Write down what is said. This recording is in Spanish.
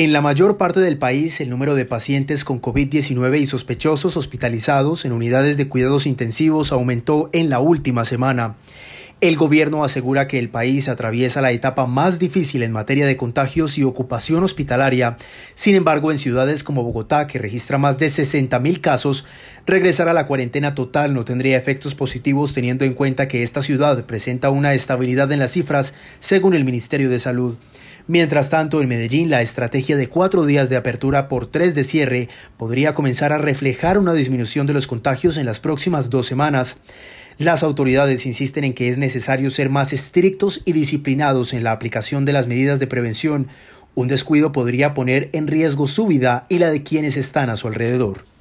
En la mayor parte del país, el número de pacientes con COVID-19 y sospechosos hospitalizados en unidades de cuidados intensivos aumentó en la última semana. El gobierno asegura que el país atraviesa la etapa más difícil en materia de contagios y ocupación hospitalaria. Sin embargo, en ciudades como Bogotá, que registra más de 60.000 casos, regresar a la cuarentena total no tendría efectos positivos teniendo en cuenta que esta ciudad presenta una estabilidad en las cifras, según el Ministerio de Salud. Mientras tanto, en Medellín, la estrategia de cuatro días de apertura por tres de cierre podría comenzar a reflejar una disminución de los contagios en las próximas dos semanas. Las autoridades insisten en que es necesario ser más estrictos y disciplinados en la aplicación de las medidas de prevención. Un descuido podría poner en riesgo su vida y la de quienes están a su alrededor.